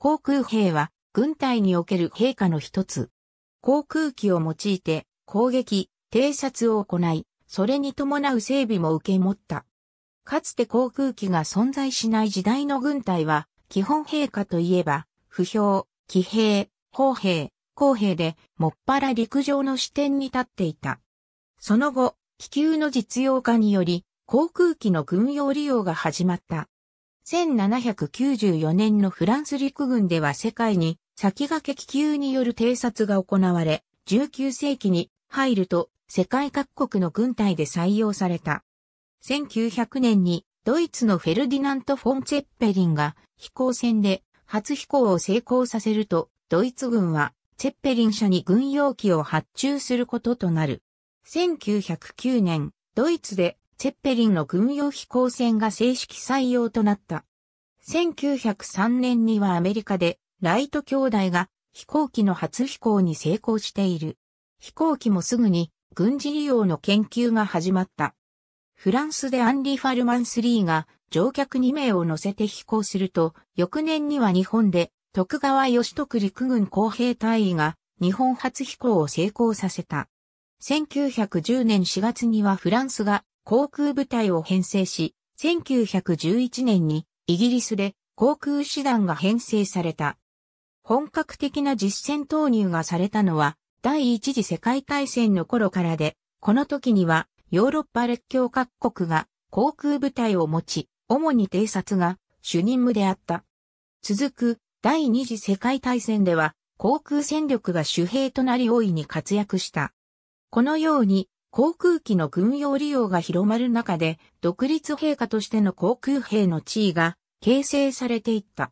航空兵は軍隊における兵科の一つ。航空機を用いて攻撃、偵察を行い、それに伴う整備も受け持った。かつて航空機が存在しない時代の軍隊は、基本兵科といえば、不評、騎兵、砲兵、工兵で、もっぱら陸上の視点に立っていた。その後、気球の実用化により、航空機の軍用利用が始まった。1794年のフランス陸軍では世界に先駆け気球による偵察が行われ、19世紀に入ると世界各国の軍隊で採用された。1900年にドイツのフェルディナント・フォン・ツェッペリンが飛行船で初飛行を成功させると、ドイツ軍はツェッペリン社に軍用機を発注することとなる。1909年、ドイツでセッペリンの軍用飛行船が正式採用となった。1903年にはアメリカでライト兄弟が飛行機の初飛行に成功している。飛行機もすぐに軍事利用の研究が始まった。フランスでアンリ・ファルマン3が乗客2名を乗せて飛行すると、翌年には日本で徳川義徳陸軍工兵隊員が日本初飛行を成功させた。1910年4月にはフランスが航空部隊を編成し、1911年にイギリスで航空師団が編成された。本格的な実戦投入がされたのは第一次世界大戦の頃からで、この時にはヨーロッパ列強各国が航空部隊を持ち、主に偵察が主任務であった。続く第二次世界大戦では航空戦力が主兵となり大いに活躍した。このように航空機の軍用利用が広まる中で、独立陛下としての航空兵の地位が形成されていった。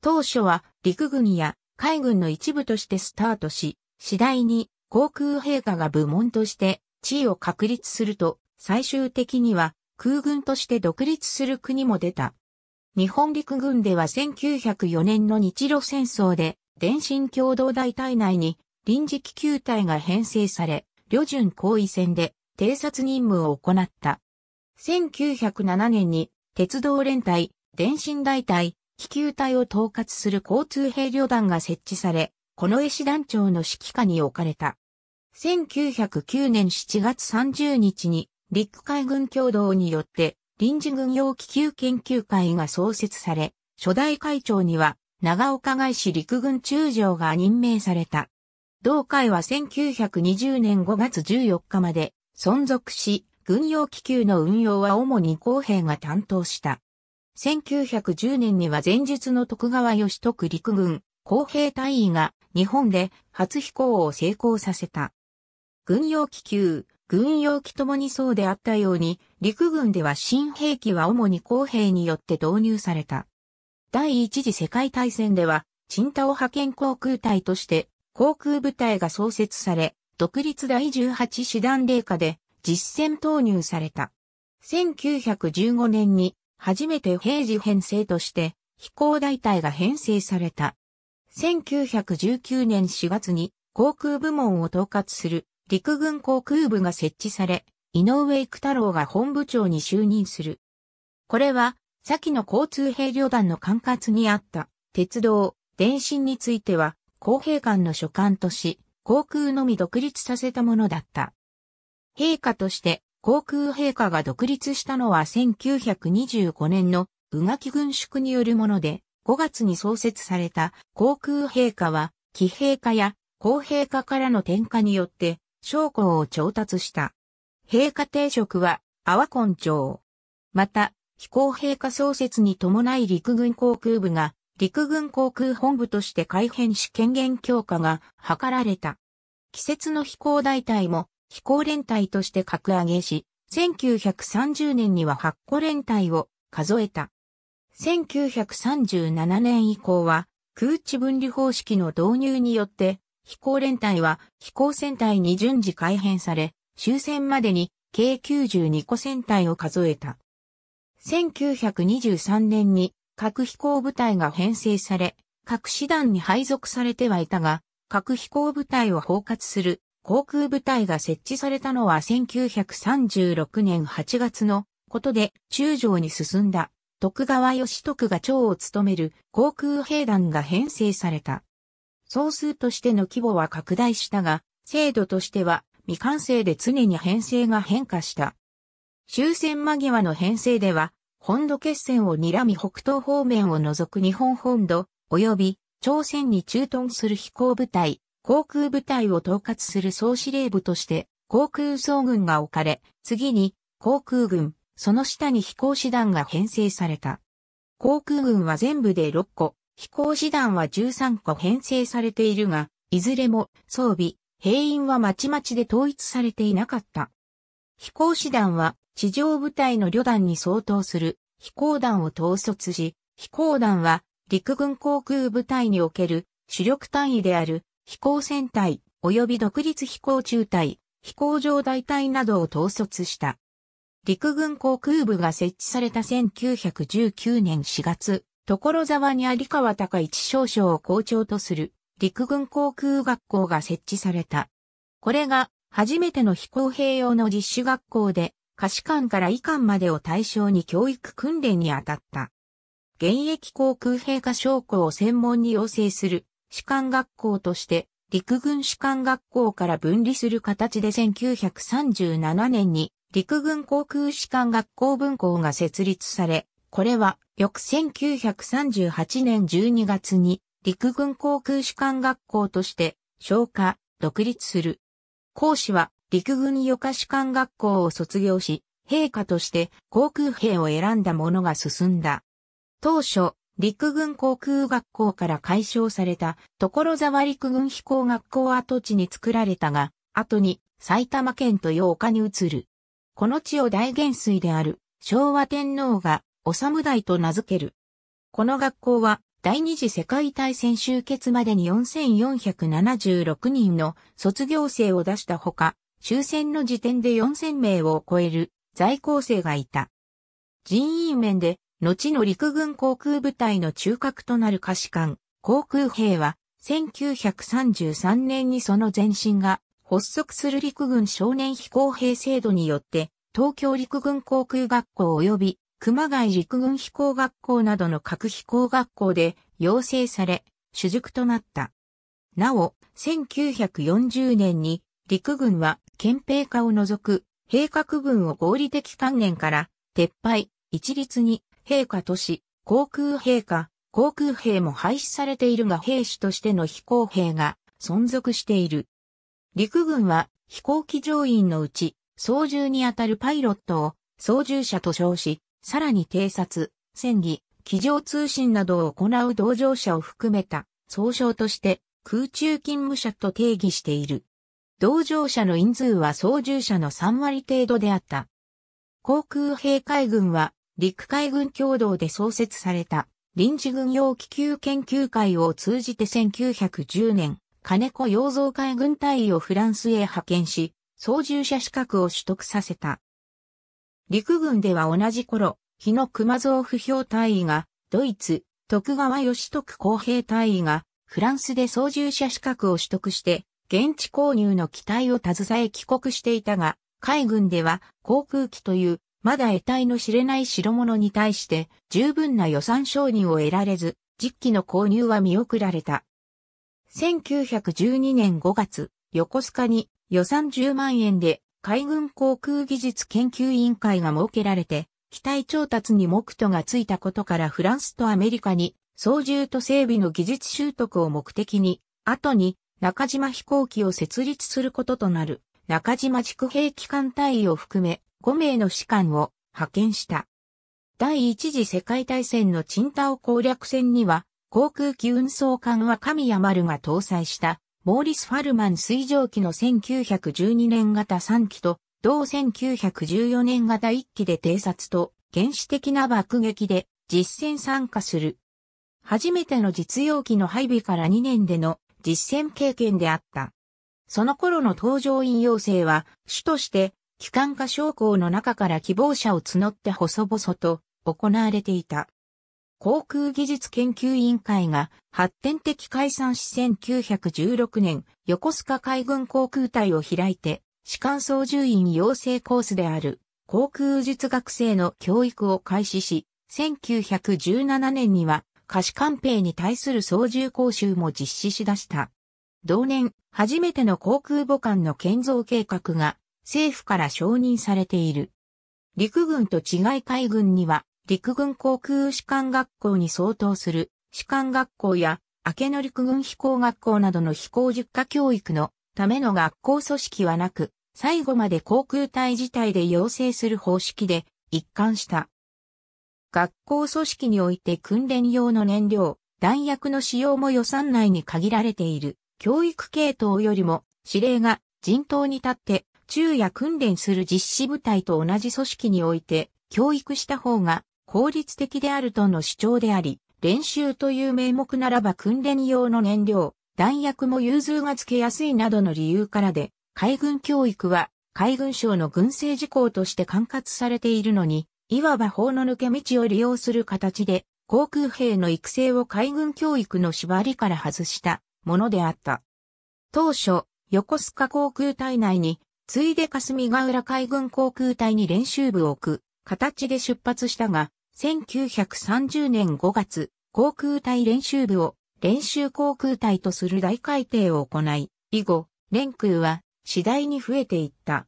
当初は陸軍や海軍の一部としてスタートし、次第に航空陛下が部門として地位を確立すると、最終的には空軍として独立する国も出た。日本陸軍では1904年の日露戦争で、電信共同大隊内に臨時機球隊が編成され、旅順行為船で偵察任務を行った。1907年に鉄道連隊、電信大隊、気球隊を統括する交通兵旅団が設置され、この絵師団長の指揮下に置かれた。1909年7月30日に陸海軍共同によって臨時軍用気球研究会が創設され、初代会長には長岡外市陸軍中将が任命された。同会は1920年5月14日まで存続し、軍用気球の運用は主に公平が担当した。1910年には前述の徳川義徳陸軍公平隊員が日本で初飛行を成功させた。軍用気球、軍用機ともにそうであったように、陸軍では新兵器は主に公平によって導入された。第一次世界大戦では、チンタオ派遣航空隊として航空部隊が創設され、独立第18師団霊下で実戦投入された。1915年に初めて平時編成として飛行大隊が編成された。1919年4月に航空部門を統括する陸軍航空部が設置され、井上育太郎が本部長に就任する。これは、先の交通兵旅団の管轄にあった鉄道、電信については、公平官の所管とし、航空のみ独立させたものだった。陛下として、航空陛下が独立したのは1925年の宇垣軍縮によるもので、5月に創設された航空陛下は、騎陛下や皇陛下からの転嫁によって、将校を調達した。陛下定職は、阿波根町。また、飛行陛下創設に伴い陸軍航空部が陸軍航空本部として改編し権限強化が図られた。季節の飛行大隊も飛行連隊として格上げし、1930年には8個連隊を数えた。1937年以降は空地分離方式の導入によって飛行連隊は飛行船隊に順次改編され、終戦までに計92個船隊を数えた。1923年に核飛行部隊が編成され、各師団に配属されてはいたが、核飛行部隊を包括する航空部隊が設置されたのは1936年8月のことで中将に進んだ徳川義徳が長を務める航空兵団が編成された。総数としての規模は拡大したが、制度としては未完成で常に編成が変化した。終戦間際の編成では、本土決戦を睨み北東方面を除く日本本土、及び朝鮮に駐屯する飛行部隊、航空部隊を統括する総司令部として航空総軍が置かれ、次に航空軍、その下に飛行士団が編成された。航空軍は全部で6個、飛行士団は13個編成されているが、いずれも装備、兵員はまちまちで統一されていなかった。飛行士団は地上部隊の旅団に相当する飛行団を統率し、飛行団は陸軍航空部隊における主力単位である飛行船隊及び独立飛行中隊、飛行場大隊などを統率した。陸軍航空部が設置された1919年4月、所沢に有川隆一少将を校長とする陸軍航空学校が設置された。これが初めての飛行兵用の実習学校で下士官から医官までを対象に教育訓練に当たった。現役航空兵科将校を専門に養成する士官学校として陸軍士官学校から分離する形で1937年に陸軍航空士官学校分校が設立され、これは翌1938年12月に陸軍航空士官学校として消化、独立する。講師は陸軍予科士官学校を卒業し、陛下として航空兵を選んだ者が進んだ。当初、陸軍航空学校から解消された所沢陸軍飛行学校跡地に作られたが、後に埼玉県豊岡に移る。この地を大元帥である昭和天皇がお大と名付ける。この学校は第二次世界大戦終結までに4476人の卒業生を出したほか、終戦の時点で4000名を超える在校生がいた。人員面で、後の陸軍航空部隊の中核となる歌士官、航空兵は、1933年にその前身が発足する陸軍少年飛行兵制度によって、東京陸軍航空学校及び熊谷陸軍飛行学校などの各飛行学校で養成され、主塾となった。なお、1940年に陸軍は憲兵化を除く兵格軍を合理的観念から撤廃、一律に陛下都市、航空兵下、航空兵も廃止されているが兵士としての飛行兵が存続している。陸軍は飛行機乗員のうち操縦にあたるパイロットを操縦者と称し、さらに偵察、戦技、機上通信などを行う同乗者を含めた総称として空中勤務者と定義している。同乗者の人数は操縦者の3割程度であった。航空兵海軍は陸海軍共同で創設された臨時軍用気球研究会を通じて1910年、金子洋造海軍隊員をフランスへ派遣し、操縦者資格を取得させた。陸軍では同じ頃、日野熊蔵不評隊員が、ドイツ、徳川義徳公平隊員が、フランスで操縦者資格を取得して、現地購入の機体を携え帰国していたが、海軍では航空機というまだ得体の知れない代物に対して十分な予算承認を得られず、実機の購入は見送られた。1912年5月、横須賀に予算10万円で海軍航空技術研究委員会が設けられて、機体調達に目途がついたことからフランスとアメリカに操縦と整備の技術習得を目的に、後に中島飛行機を設立することとなる中島地区兵機関隊員を含め5名の士官を派遣した。第一次世界大戦の沈ン攻略戦には航空機運送艦は神山丸が搭載したモーリス・ファルマン水蒸気の1912年型3機と同1914年型1機で偵察と原始的な爆撃で実戦参加する。初めての実用機の配備から2年での実践経験であった。その頃の搭乗員要請は、主として、機関化将校の中から希望者を募って細々と行われていた。航空技術研究委員会が発展的解散し1916年、横須賀海軍航空隊を開いて、士官操縦員養成コースである航空術学生の教育を開始し、1917年には貸し官兵に対する操縦講習も実施しだした。同年、初めての航空母艦の建造計画が政府から承認されている。陸軍と違い海軍には、陸軍航空士官学校に相当する士官学校や、明けの陸軍飛行学校などの飛行熟科教育のための学校組織はなく、最後まで航空隊自体で養成する方式で一貫した学校組織において訓練用の燃料、弾薬の使用も予算内に限られている。教育系統よりも指令が人頭に立って昼夜訓練する実施部隊と同じ組織において教育した方が効率的であるとの主張であり、練習という名目ならば訓練用の燃料、弾薬も融通がつけやすいなどの理由からで、海軍教育は海軍省の軍政事項として管轄されているのに、いわば法の抜け道を利用する形で、航空兵の育成を海軍教育の縛りから外したものであった。当初、横須賀航空隊内に、ついで霞ヶ浦海軍航空隊に練習部を置く形で出発したが、1930年5月、航空隊練習部を練習航空隊とする大改定を行い、以後、連空は次第に増えていった。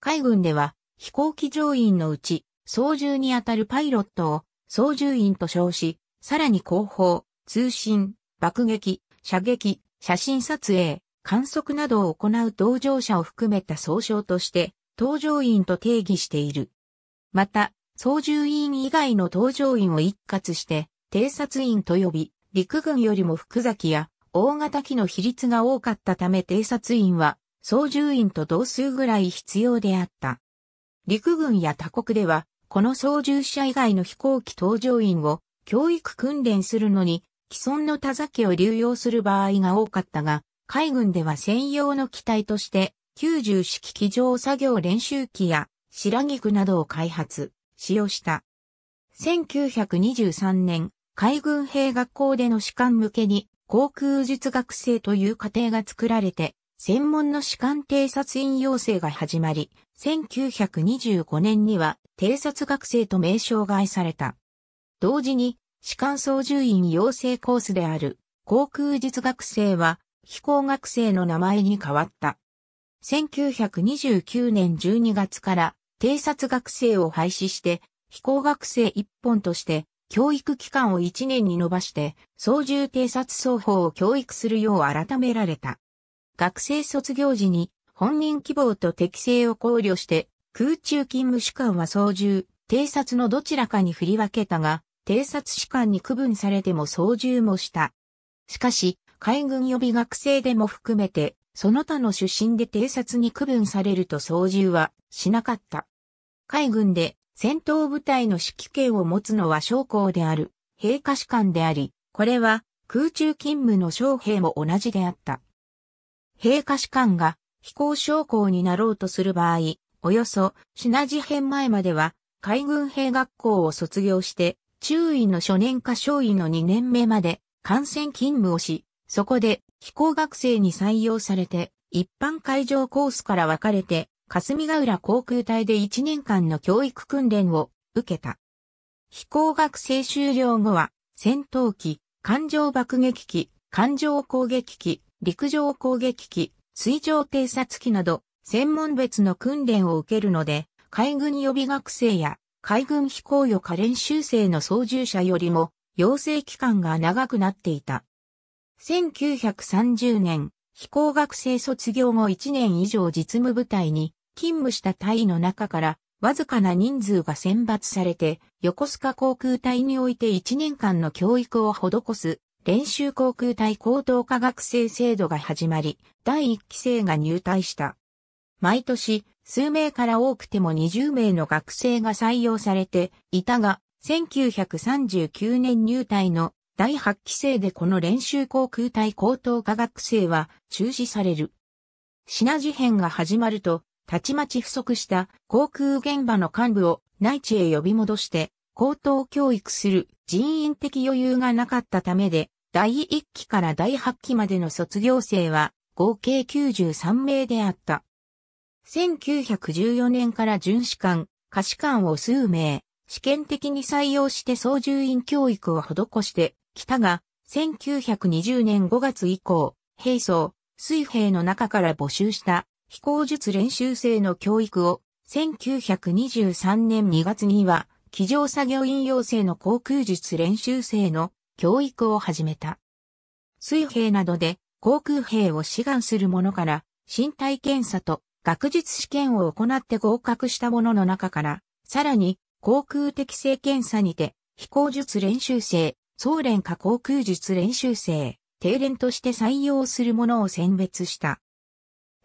海軍では飛行機乗員のうち操縦にあたるパイロットを操縦員と称し、さらに後方、通信、爆撃、射撃、写真撮影、観測などを行う同乗者を含めた総称として、搭乗員と定義している。また、操縦員以外の搭乗員を一括して、偵察員と呼び、陸軍よりも福崎や大型機の比率が多かったため偵察員は操縦員と同数ぐらい必要であった。陸軍や他国ではこの操縦者以外の飛行機搭乗員を教育訓練するのに既存の田崎を流用する場合が多かったが、海軍では専用の機体として90式機上作業練習機や白菊などを開発、使用した。1923年、海軍兵学校での士官向けに航空術学生という課程が作られて、専門の士官偵察員養成が始まり、1925年には偵察学生と名称外された。同時に、士官操縦員養成コースである航空実学生は飛行学生の名前に変わった。1929年12月から偵察学生を廃止して飛行学生一本として教育期間を1年に伸ばして操縦偵察双方を教育するよう改められた。学生卒業時に本人希望と適性を考慮して空中勤務士官は操縦、偵察のどちらかに振り分けたが、偵察士官に区分されても操縦もした。しかし、海軍予備学生でも含めて、その他の出身で偵察に区分されると操縦はしなかった。海軍で戦闘部隊の指揮権を持つのは将校である、陛下士官であり、これは空中勤務の将兵も同じであった。陛下士官が飛行将校になろうとする場合、およそ、品事編前までは、海軍兵学校を卒業して、中尉の初年か少尉の2年目まで、艦船勤務をし、そこで、飛行学生に採用されて、一般海上コースから分かれて、霞ヶ浦航空隊で1年間の教育訓練を受けた。飛行学生終了後は、戦闘機、艦上爆撃機、艦上攻撃機、陸上攻撃機、水上偵察機など、専門別の訓練を受けるので、海軍予備学生や海軍飛行予科練習生の操縦者よりも、養成期間が長くなっていた。1930年、飛行学生卒業後1年以上実務部隊に勤務した隊の中から、わずかな人数が選抜されて、横須賀航空隊において1年間の教育を施す、練習航空隊高等科学生制度が始まり、第1期生が入隊した。毎年、数名から多くても20名の学生が採用されていたが、1939年入隊の第8期生でこの練習航空隊高等科学生は中止される。品事変が始まると、たちまち不足した航空現場の幹部を内地へ呼び戻して、高等教育する人員的余裕がなかったためで、第1期から第8期までの卒業生は合計93名であった。1914年から巡視官、可視官を数名、試験的に採用して操縦員教育を施してきたが、1920年5月以降、兵装、水兵の中から募集した飛行術練習生の教育を、1923年2月には、機上作業員養成の航空術練習生の教育を始めた。水兵などで航空兵を志願する者から身体検査と学術試験を行って合格したものの中から、さらに、航空適性検査にて、飛行術練習生、総連下航空術練習生、定連として採用するものを選別した。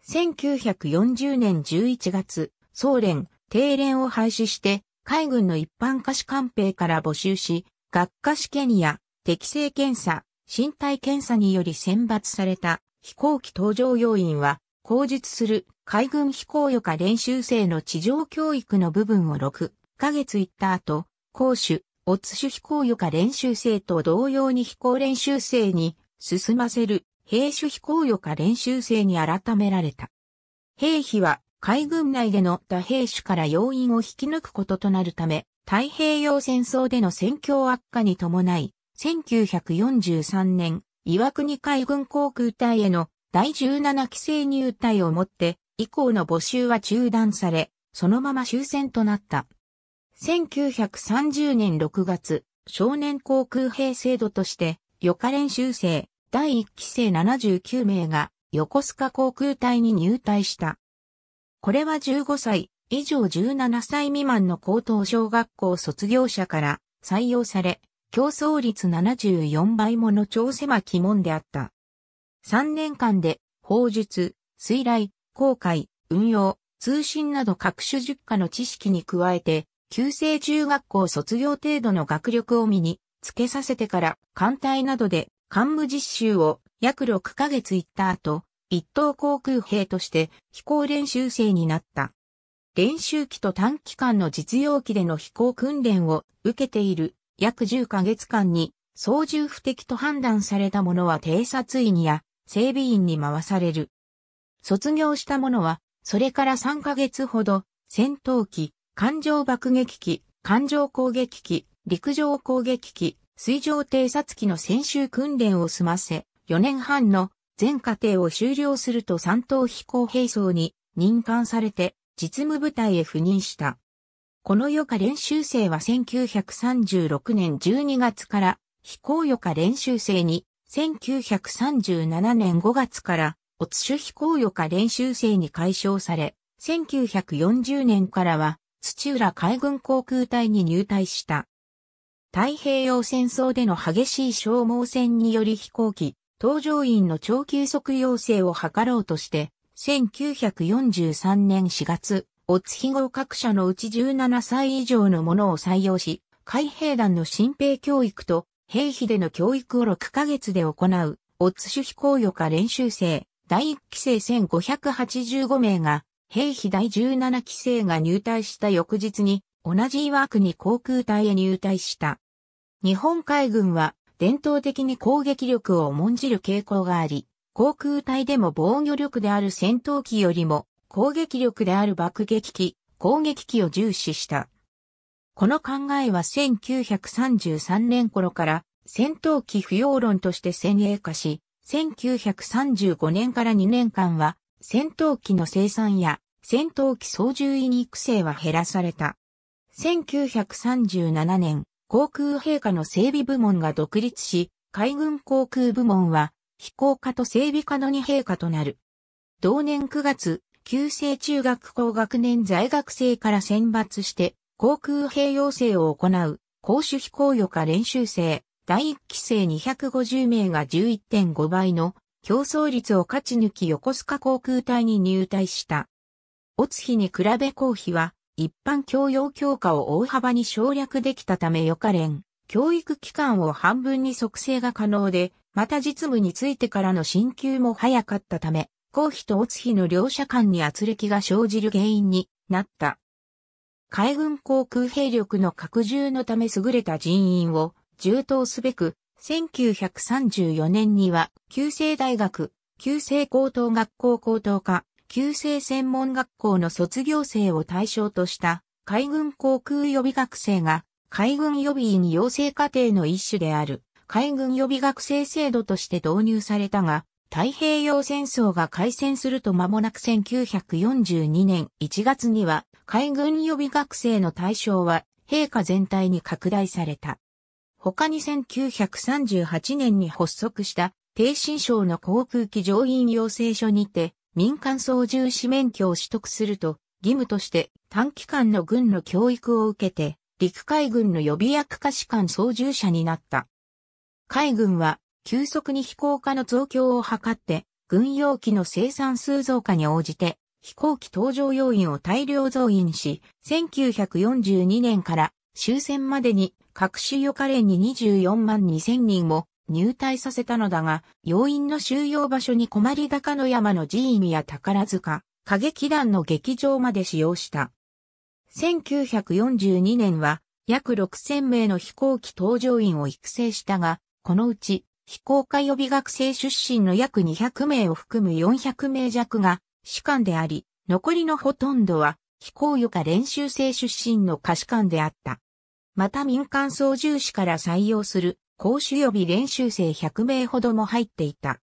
1940年11月、総連、定連を廃止して、海軍の一般科し官兵から募集し、学科試験や適性検査、身体検査により選抜された飛行機搭乗要員は、口述する海軍飛行予科練習生の地上教育の部分を6ヶ月行った後、公主、オツシ飛行予科練習生と同様に飛行練習生に進ませる兵種飛行予科練習生に改められた。兵費は海軍内での打兵種から要員を引き抜くこととなるため、太平洋戦争での戦況悪化に伴い、1943年、岩国海軍航空隊への第17期生入隊をもって以降の募集は中断され、そのまま終戦となった。1930年6月、少年航空兵制度として、予科練習生、第1期生79名が、横須賀航空隊に入隊した。これは15歳、以上17歳未満の高等小学校卒業者から採用され、競争率74倍もの超狭き門であった。3年間で、砲術、水雷、公開、運用、通信など各種10科の知識に加えて、旧制中学校卒業程度の学力を身につけさせてから、艦隊などで幹部実習を約6ヶ月行った後、一等航空兵として飛行練習生になった。練習機と短期間の実用機での飛行訓練を受けている約10ヶ月間に操縦不適と判断されたものは偵察員や整備員に回される。卒業した者は、それから3ヶ月ほど、戦闘機、艦上爆撃機、艦上攻撃機、陸上攻撃機、水上偵察機の専修訓練を済ませ、4年半の全過程を終了すると三等飛行兵装に任官されて実務部隊へ赴任した。この余暇練習生は1936年12月から飛行余暇練習生に1937年5月からつしゅひ飛行予科練習生に解消され、1940年からは土浦海軍航空隊に入隊した。太平洋戦争での激しい消耗戦により飛行機、搭乗員の長急速要請を図ろうとして、1943年4月、オツ非合各社のうち17歳以上のものを採用し、海兵団の新兵教育と兵費での教育を6ヶ月で行う、しゅ種飛行予科練習生、第1期生1585名が、兵費第17期生が入隊した翌日に、同じ岩国航空隊へ入隊した。日本海軍は、伝統的に攻撃力を重んじる傾向があり、航空隊でも防御力である戦闘機よりも、攻撃力である爆撃機、攻撃機を重視した。この考えは1933年頃から戦闘機不要論として先鋭化し、1935年から2年間は、戦闘機の生産や戦闘機操縦員育成は減らされた。1937年、航空陛下の整備部門が独立し、海軍航空部門は飛行科と整備科の2陛下となる。同年9月、旧制中学校学年在学生から選抜して、航空兵養成を行う、公主飛行予科練習生、第1期生250名が11.5倍の競争率を勝ち抜き横須賀航空隊に入隊した。オツ比に比べ公費は一般教養強化を大幅に省略できたため予科連、教育期間を半分に促成が可能で、また実務についてからの進級も早かったため、公費とオツ比の両者間に圧力が生じる原因になった。海軍航空兵力の拡充のため優れた人員を充当すべく、1934年には、旧制大学、旧制高等学校高等科、旧制専門学校の卒業生を対象とした海軍航空予備学生が海軍予備員養成課程の一種である海軍予備学生制度として導入されたが、太平洋戦争が開戦すると間もなく1942年1月には海軍予備学生の対象は陛下全体に拡大された。他に1938年に発足した低新省の航空機乗員養成所にて民間操縦士免許を取得すると義務として短期間の軍の教育を受けて陸海軍の予備役下士官操縦者になった。海軍は急速に飛行化の増強を図って軍用機の生産数増加に応じて飛行機搭乗要員を大量増員し1942年から終戦までに各種予科連に24万2000人を入隊させたのだが、要員の収容場所に困り高の山の寺院や宝塚、歌劇団の劇場まで使用した。1942年は約6000名の飛行機搭乗員を育成したが、このうち飛行科予備学生出身の約200名を含む400名弱が士官であり、残りのほとんどは飛行予科練習生出身の歌士官であった。また民間操縦士から採用する講習予備練習生100名ほども入っていた。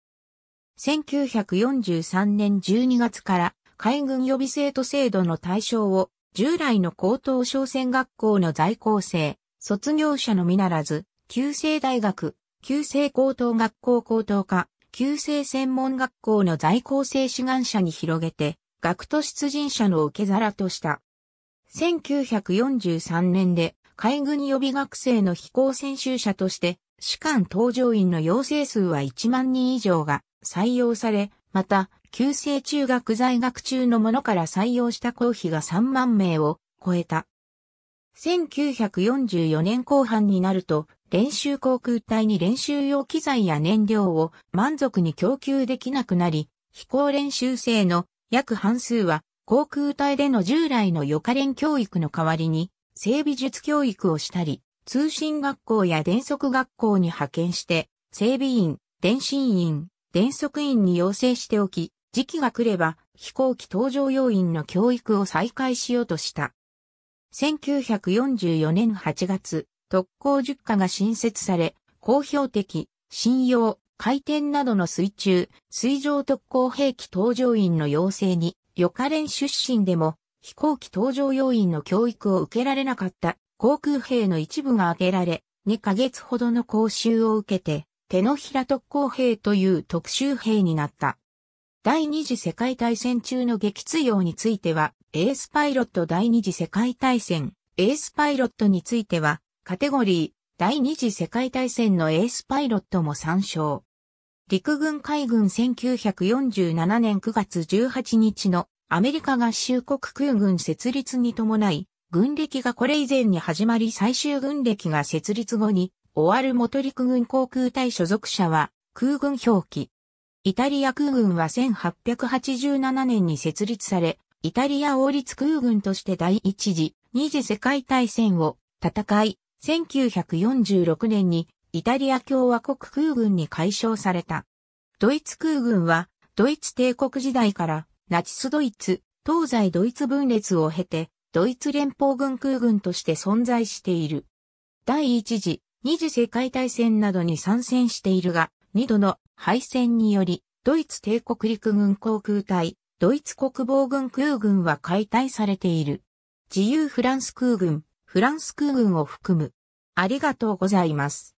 1943年12月から海軍予備生徒制度の対象を従来の高等商船学校の在校生、卒業者のみならず、旧制大学、旧制高等学校高等科、旧制専門学校の在校生志願者に広げて、学徒出陣者の受け皿とした。1943年で海軍予備学生の飛行専修者として、士官搭乗員の養成数は1万人以上が採用され、また、旧制中学在学中の者から採用した公費が3万名を超えた。1944年後半になると、練習航空隊に練習用機材や燃料を満足に供給できなくなり、飛行練習生の約半数は航空隊での従来の予科練教育の代わりに整備術教育をしたり、通信学校や電速学校に派遣して、整備員、電信員、電速員に要請しておき、時期が来れば飛行機搭乗要員の教育を再開しようとした。1944年8月、特攻10課が新設され、公表的、信用、回転などの水中、水上特攻兵器搭乗員の要請に、予科連出身でも飛行機搭乗要員の教育を受けられなかった航空兵の一部が挙げられ、2ヶ月ほどの講習を受けて、手のひら特攻兵という特殊兵になった。第二次世界大戦中の撃墜用については、エースパイロット第二次世界大戦、エースパイロットについては、カテゴリー、第二次世界大戦のエースパイロットも参照。陸軍海軍1947年9月18日のアメリカ合衆国空軍設立に伴い、軍歴がこれ以前に始まり最終軍歴が設立後に、終わる元陸軍航空隊所属者は、空軍表記。イタリア空軍は1887年に設立され、イタリア王立空軍として第一次、二次世界大戦を戦い、1946年にイタリア共和国空軍に解消された。ドイツ空軍は、ドイツ帝国時代からナチスドイツ、東西ドイツ分裂を経て、ドイツ連邦軍空軍として存在している。第一次、二次世界大戦などに参戦しているが、二度の敗戦により、ドイツ帝国陸軍航空隊、ドイツ国防軍空軍は解体されている。自由フランス空軍、フランス空軍を含む。ありがとうございます。